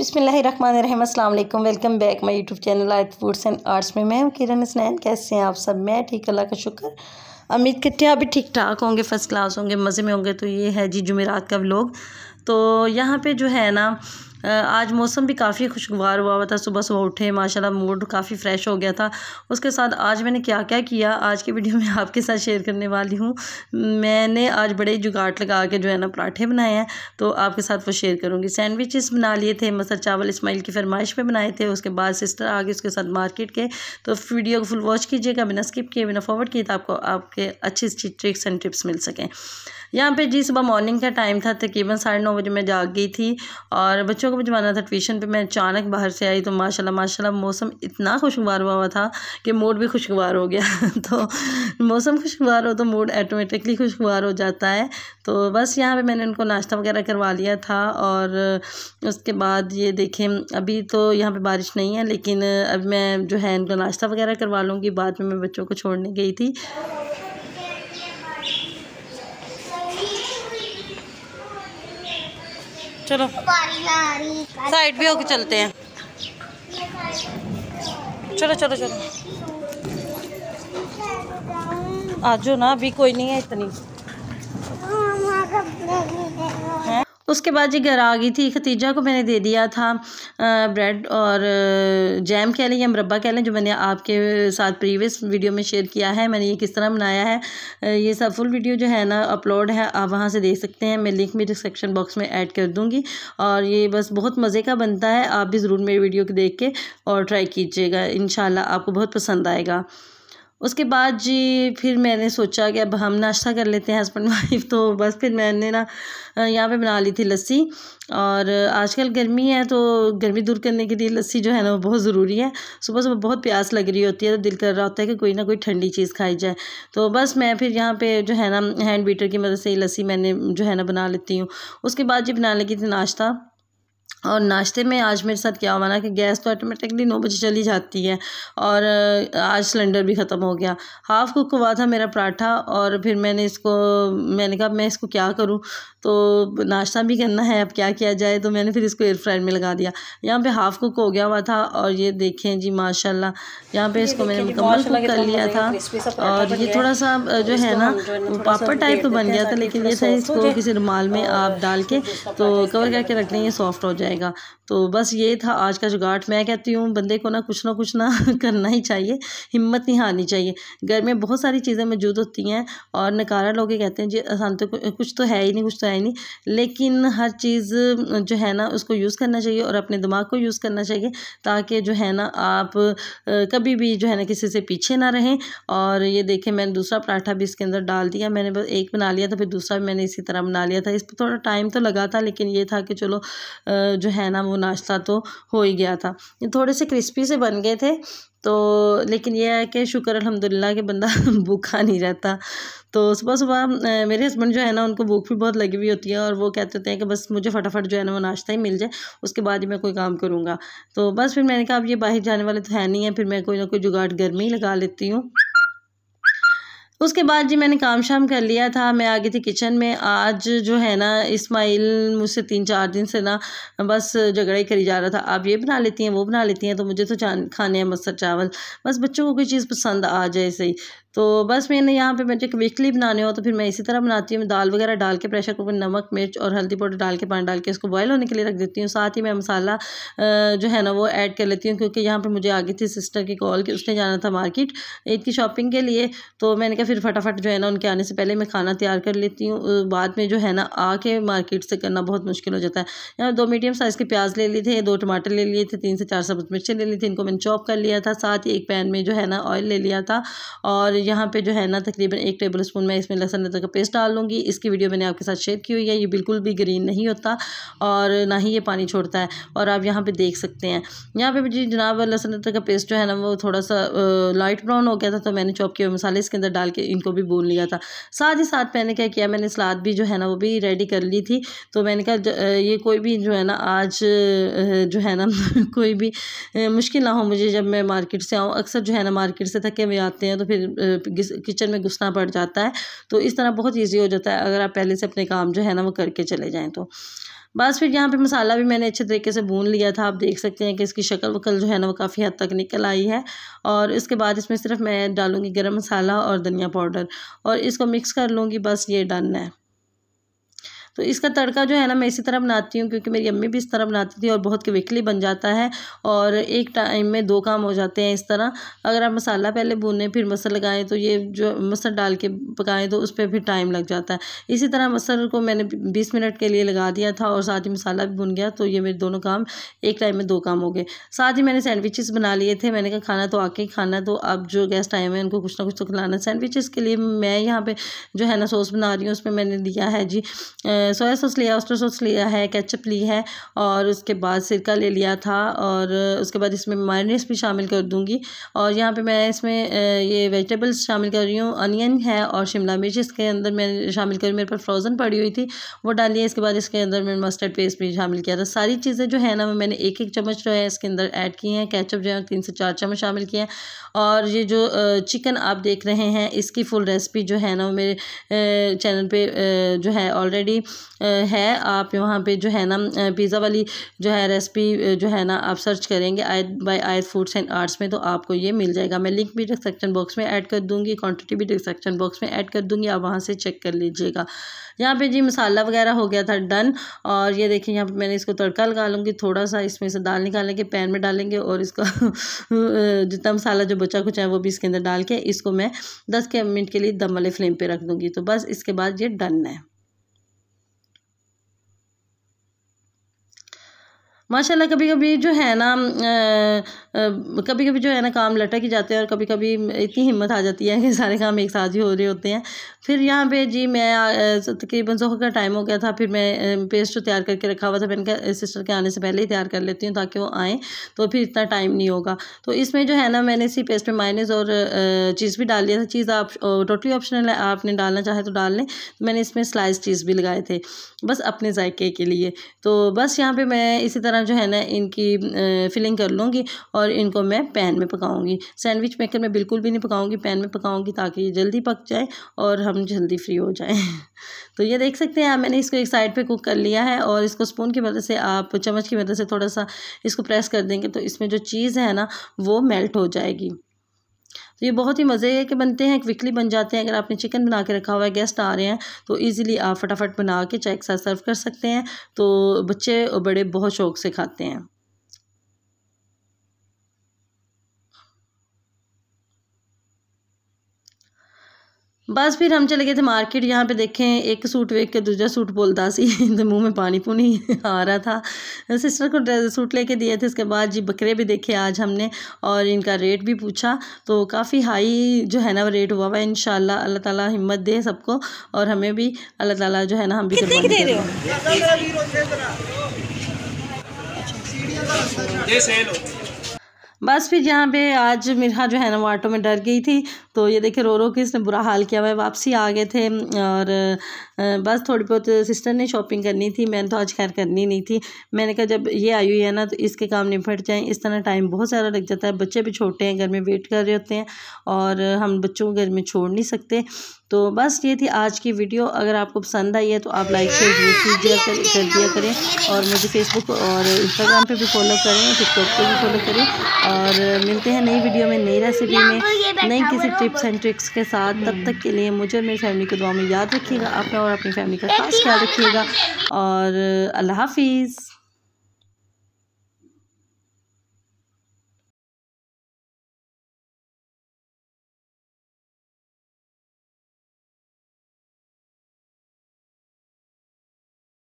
बिसमीम अल्लाम welcome back my YouTube channel Aayat foods and arts में मैं किरण स्नैन कैसे हैं आप सब मैं ठीक अल्लाह का शुक्र अमित करते हैं अभी ठीक ठाक होंगे फ़र्स्ट क्लास होंगे मज़े में होंगे तो ये है जी जुमेरात का व्लॉग तो यहाँ पे जो है ना आज मौसम भी काफ़ी खुशगवार हुआ हुआ था सुबह सुबह उठे माशाल्लाह मूड काफ़ी फ़्रेश हो गया था उसके साथ आज मैंने क्या क्या किया आज की वीडियो में आपके साथ शेयर करने वाली हूँ मैंने आज बड़े जुगाट लगा के जो है ना पराठे बनाए हैं तो आपके साथ वो शेयर करूँगी सैंडविचेस बना लिए थे मसर चावल इस्माइल की फरमाइश पर बनाए थे उसके बाद सिस्टर आ गई उसके साथ मार्केट के तो वीडियो को फुल वॉच कीजिएगा बिना स्किप किए बिना फॉरवर्ड किए तो आपको आपके अच्छी अच्छी ट्रिक्स एंड टिप्स मिल सकें यहाँ पे जी सुबह मॉर्निंग का टाइम था तकरीबन साढ़े नौ बजे मैं जाग गई थी और बच्चों बच्चों को भिजवाना था ट्यूशन पे मैं अचानक बाहर से आई तो माशाल्लाह माशाल्लाह मौसम इतना खुशगवार हुआ था कि मूड भी खुशगवार हो गया तो मौसम खुशगवार हो तो मूड ऐटोमेटिकली खुशगवार हो जाता है तो बस यहाँ पे मैंने उनको नाश्ता वगैरह करवा लिया था और उसके बाद ये देखें अभी तो यहाँ पर बारिश नहीं है लेकिन अब मैं जो है इनको नाश्ता वगैरह करवा लूँगी बाद में मैं बच्चों को छोड़ने गई थी चलो साइड भी होके चलते हैं चलो चलो चलो आज ना अभी कोई नहीं है इतनी उसके बाद ये घर आ गई थी खतीजा को मैंने दे दिया था ब्रेड और जैम कह लें या मुरबा कह लें जो मैंने आपके साथ प्रीवियस वीडियो में शेयर किया है मैंने ये किस तरह बनाया है ये सब फुल वीडियो जो है ना अपलोड है आप वहाँ से देख सकते हैं मैं लिंक भी डिस्क्रिप्शन बॉक्स में ऐड कर दूँगी और ये बस बहुत मज़े का बनता है आप भी ज़रूर मेरी वीडियो को देख के और ट्राई कीजिएगा इन आपको बहुत पसंद आएगा उसके बाद जी फिर मैंने सोचा कि अब हम नाश्ता कर लेते हैं हस्बैंड वाइफ तो बस फिर मैंने ना यहाँ पे बना ली थी लस्सी और आजकल गर्मी है तो गर्मी दूर करने के लिए लस्सी जो है ना वो बहुत ज़रूरी है सुबह सुबह बहुत प्यास लग रही होती है तो दिल कर रहा होता है कि कोई ना कोई ठंडी चीज़ खाई जाए तो बस मैं फिर यहाँ पर जो है ना हैंड बीटर की मदद से ही लस्सी मैंने जो है ना बना लेती हूँ उसके बाद जी बना लगी थी नाश्ता और नाश्ते में आज मेरे साथ क्या हुआ ना कि गैस तो ऑटोमेटिकली नौ बजे चली जाती है और आज सिलेंडर भी ख़त्म हो गया हाफ़ कुक हुआ था मेरा पराठा और फिर मैंने इसको मैंने कहा मैं इसको क्या करूं तो नाश्ता भी करना है अब क्या किया जाए तो मैंने फिर इसको एयर फ्रायर में लगा दिया यहाँ पे हाफ़ कुक हो गया हुआ था और ये देखें जी माशाला यहाँ पर इसको मैंने मुकम्मल कुक कर लिया था और ये थोड़ा सा जो है ना पापड़ टाइप तो बन गया था लेकिन ये था इसको किसी रुमाल में हाँ, आप हाँ, डाल के तो कवर करके रख लें ये सॉफ्ट हो जाए जाएगा तो बस ये था आज का जुगाड़ मैं कहती हूँ बंदे को ना कुछ ना कुछ ना करना ही चाहिए हिम्मत नहीं हारनी चाहिए घर में बहुत सारी चीज़ें मौजूद होती हैं और नकारा लोग कहते हैं जी आसान तो कुछ तो है ही नहीं कुछ तो है ही नहीं लेकिन हर चीज़ जो है ना उसको यूज़ करना चाहिए और अपने दिमाग को यूज़ करना चाहिए ताकि जो है ना आप कभी भी जो है ना किसी से पीछे ना रहें और ये देखें मैंने दूसरा पराठा भी इसके अंदर डाल दिया मैंने बस एक बना लिया था फिर दूसरा भी मैंने इसी तरह बना लिया था इस पर थोड़ा टाइम तो लगा था लेकिन ये था कि चलो जो है ना वो नाश्ता तो हो ही गया था ये थोड़े से क्रिस्पी से बन गए थे तो लेकिन यह है कि शुक्र अल्हम्दुलिल्लाह कि बंदा भूखा नहीं रहता तो सुबह सुबह मेरे हस्बैंड जो है ना उनको भूख भी बहुत लगी हुई होती है और वो कहते होते हैं कि बस मुझे फटाफट जो है ना वो नाश्ता ही मिल जाए उसके बाद ही मैं कोई काम करूँगा तो बस फिर मैंने कहा अब ये बाहर जाने वाले तो है नहीं है फिर मैं कोई ना कोई जुगाड़ गर्मी ही लगा लेती हूँ उसके बाद जी मैंने काम शाम कर लिया था मैं आ गई थी किचन में आज जो है ना इस्माइल मुझसे तीन चार दिन से ना बस झगड़ा ही करी जा रहा था आप ये बना लेती हैं वो बना लेती हैं तो मुझे तो खाने हैं मसर चावल बस बच्चों को कोई चीज़ पसंद आ जाए सही तो बस मैंने यहाँ पे मुझे क्विकली बनाने हो तो फिर मैं इसी तरह बनाती हूँ दाल वगैरह डाल के प्रेशर कुकर में नमक मिर्च और हल्दी पाउडर डाल के पानी डाल के इसको बॉयल होने के लिए रख देती हूँ साथ ही मैं मसाला जो है ना वो ऐड कर लेती हूँ क्योंकि यहाँ पर मुझे आगे थी सिस्टर की कॉल की उसने जाना था मार्केट ईद की शॉपिंग के लिए तो मैंने कहा फिर फटाफट जो है ना उनके आने से पहले मैं खाना तैयार कर लेती हूँ बाद में जो है ना आके मार्केट से करना बहुत मुश्किल हो जाता है यहाँ दो मीडियम साइज़ के प्याज ले लिए थे दो टमाटर ले लिए थे तीन से चार सब्ज मिर्चें ले ली थी इनको मैंने चॉप कर लिया था साथ ही एक पैन में जो है ना ऑयल ले लिया था और यहाँ पे जो है ना तकरीबन एक टेबल स्पून मैं इसमें लहसन अदरक का पेस्ट डाल लूँगी इसकी वीडियो मैंने आपके साथ शेयर की हुई है ये बिल्कुल भी ग्रीन नहीं होता और ना ही ये पानी छोड़ता है और आप यहाँ पर देख सकते हैं यहाँ पर जी जनाब लहसन अदरक का पेस्ट जो है ना वो थोड़ा सा लाइट ब्राउन हो गया था तो मैंने चॉप के हुए मसाले इसके अंदर डाल के इनको भी भून लिया था साथ ही साथ मैंने क्या किया मैंने सलाद भी जो है ना वो भी रेडी कर ली थी तो मैंने कहा ये कोई भी जो है ना आज जो है ना कोई भी मुश्किल ना हो मुझे जब मैं मार्केट से आऊँ अक्सर जो है ना मार्केट से थके हुए आते हैं तो फिर किचन में घुसना पड़ जाता है तो इस तरह बहुत ईजी हो जाता है अगर आप पहले से अपने काम जो है ना वो करके चले जाएँ तो बस फिर यहाँ पे मसाला भी मैंने अच्छे तरीके से भून लिया था आप देख सकते हैं कि इसकी शक्ल वकल जो है ना वो काफ़ी हद तक निकल आई है और इसके बाद इसमें सिर्फ मैं डालूँगी गरम मसाला और धनिया पाउडर और इसको मिक्स कर लूँगी बस ये डन है तो इसका तड़का जो है ना मैं इसी तरह बनाती हूँ क्योंकि मेरी अम्मी भी इस तरह बनाती थी और बहुत क्विकली बन जाता है और एक टाइम में दो काम हो जाते हैं इस तरह अगर आप मसाला पहले भूनें फिर मसर लगाएं तो ये जो मसर डाल के पकाएं तो उस पर फिर टाइम लग जाता है इसी तरह मसर को मैंने बीस मिनट के लिए लगा दिया था और साथ ही मसाला भी भुन गया तो ये मेरे दोनों काम एक टाइम में दो काम हो गए साथ ही मैंने सैंडविचेस बना लिए थे मैंने कहा खाना तो आके ही खाना तो अब जो गेस्ट आए हैं उनको कुछ ना कुछ तो खिलाना सैंडविचेस के लिए मैं यहाँ पर जो है ना सॉस बना रही हूँ उसमें मैंने दिया है जी सोया सॉस लिया ऑस्टर सॉस लिया है केचप ली है और उसके बाद सिरका ले लिया था और उसके बाद इसमें मायनेस भी शामिल कर दूँगी और यहाँ पर मैं इसमें ये वेजिटेबल्स शामिल कर रही हूँ अनियन है और शिमला मिर्च इसके अंदर मैं शामिल करी मेरे पर फ्रोज़न पड़ी हुई थी वो डाली है इसके बाद इसके अंदर मैंने मस्टर्ड पेस्ट भी शामिल किया था सारी चीज़ें जो है ना मैंने एक एक चम्मच जो है इसके अंदर ऐड की हैं कैचअप जो है तीन से चार चम्मच शामिल किए हैं और ये जो चिकन आप देख रहे हैं इसकी फुल रेसिपी जो है ना मेरे चैनल पे जो है ऑलरेडी है आप वहाँ पे जो है ना पिज़्ज़ा वाली जो है रेसिपी जो है ना आप सर्च करेंगे आयत बाय आयत फूड्स एंड आर्ट्स में तो आपको ये मिल जाएगा मैं लिंक भी डिस्क्रिप्शन बॉक्स में ऐड कर दूँगी क्वान्टिटी भी डिस्क्रिप्शन बॉक्स में ऐड कर दूँगी आप वहाँ से चेक कर लीजिएगा यहाँ पे जी मसाला वगैरह हो गया था डन और ये देखिए यहाँ पे मैंने इसको तड़का लगा लूँगी थोड़ा सा इसमें से दाल निकालेंगे पैन में डालेंगे और इसको जितना मसाला जो बचा कुछ है वो भी इसके अंदर डाल के इसको मैं दस के मिनट के लिए दम वाले फ्लेम पर रख दूँगी तो बस इसके बाद ये डन है माशाल्लाह कभी कभी जो है ना कभी कभी जो है ना काम लटक ही जाते हैं और कभी कभी इतनी हिम्मत आ जाती है कि सारे काम एक साथ ही हो रहे होते हैं फिर यहाँ पे जी मैं तकरीबन जोहर का टाइम हो गया था फिर मैं पेस्ट जो तैयार करके रखा हुआ था मैंने कहा सिस्टर के आने से पहले ही तैयार कर लेती हूँ ताकि वो आएँ तो फिर इतना टाइम नहीं होगा तो इसमें जो है ना मैंने इसी पेस्ट में माइनस और चीज़ भी डाल लिया था चीज़ आप टोटली ऑप्शनल है आपने डालना चाहे तो डाल लें तो मैंने इसमें स्लाइस चीज़ भी लगाए थे बस अपने जायके के लिए तो बस यहाँ पर मैं इसी तरह तरह जो है ना इनकी फिलिंग कर लूँगी और इनको मैं पैन में पकाऊँगी सैंडविच मेकर मैं बिल्कुल भी नहीं पकाऊँगी पैन में पकाऊँगी ताकि ये जल्दी पक जाए और हम जल्दी फ्री हो जाएँ तो ये देख सकते हैं मैंने इसको एक साइड पे कुक कर लिया है और इसको स्पून की मदद से आप चम्मच की मदद से थोड़ा सा इसको प्रेस कर देंगे तो इसमें जो चीज़ है ना वो मेल्ट हो जाएगी तो ये बहुत ही मज़े है कि बनते हैं क्विकली बन जाते हैं अगर आपने चिकन बना के रखा हुआ है गेस्ट आ रहे हैं तो ईज़िली आप फटाफट बना के चाय के साथ सर्व कर सकते हैं तो बच्चे और बड़े बहुत शौक से खाते हैं बस फिर हम चले गए थे मार्केट यहाँ पे देखें एक सूट वेख के दूसरा सूट बोलता सी तो मुंह में पानी पुनी आ रहा था सिस्टर को सूट लेके दिए थे इसके बाद जी बकरे भी देखे आज हमने और इनका रेट भी पूछा तो काफ़ी हाई जो है ना वो रेट हुआ हुआ है इन अल्लाह ताला हिम्मत दे सबको और हमें भी अल्लाह ताला जो है ना हम भी दे रहे हो बस फिर यहाँ पे आज मेरा जो है ना वो ऑटो में डर गई थी तो ये देखे रो रो के इसने बुरा हाल किया हुआ है वापसी आ गए थे और बस थोड़ी बहुत सिस्टर ने शॉपिंग करनी थी मैंने तो आज खैर करनी नहीं थी मैंने कहा जब ये आई हुई है ना तो इसके काम निपट जाएँ इस तरह टाइम बहुत सारा लग जाता है बच्चे भी छोटे हैं घर में वेट कर रहे होते हैं और हम बच्चों को घर में छोड़ नहीं सकते तो बस ये थी आज की वीडियो अगर आपको पसंद आई है तो आप लाइक शेयर जरूर कीजिए कर, कर दिया करें और मुझे फेसबुक और इंस्टाग्राम पे भी फॉलो करें टिकटॉक पे भी फॉलो करें और मिलते हैं नई वीडियो में नई रेसिपी में नई किसी टिप्स एंड ट्रिक्स के साथ तब हम्म। तक के लिए मुझे और मेरी फैमिली को दुआ में याद रखिएगा अपना और अपनी फैमिली का खास ख्याल रखिएगा और अल्लाह हाफिज़